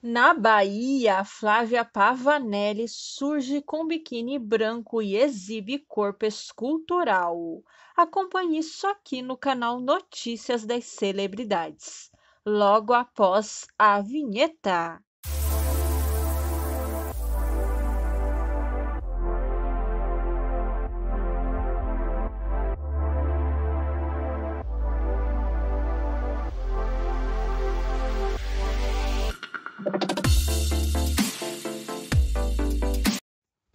Na Bahia, Flávia Pavanelli surge com biquíni branco e exibe corpo escultural. Acompanhe isso aqui no canal Notícias das Celebridades, logo após a vinheta.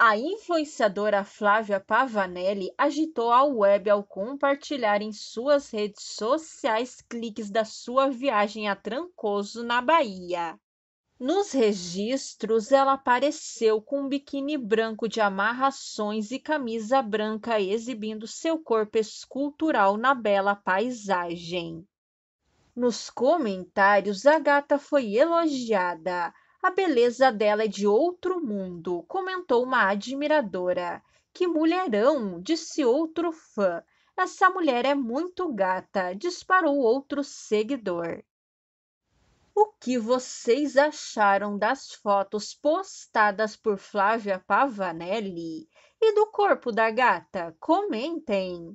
A influenciadora Flávia Pavanelli agitou a web ao compartilhar em suas redes sociais cliques da sua viagem a Trancoso, na Bahia. Nos registros, ela apareceu com um biquíni branco de amarrações e camisa branca, exibindo seu corpo escultural na bela paisagem. Nos comentários, a gata foi elogiada. A beleza dela é de outro mundo, comentou uma admiradora. Que mulherão, disse outro fã. Essa mulher é muito gata, disparou outro seguidor. O que vocês acharam das fotos postadas por Flávia Pavanelli e do corpo da gata? Comentem!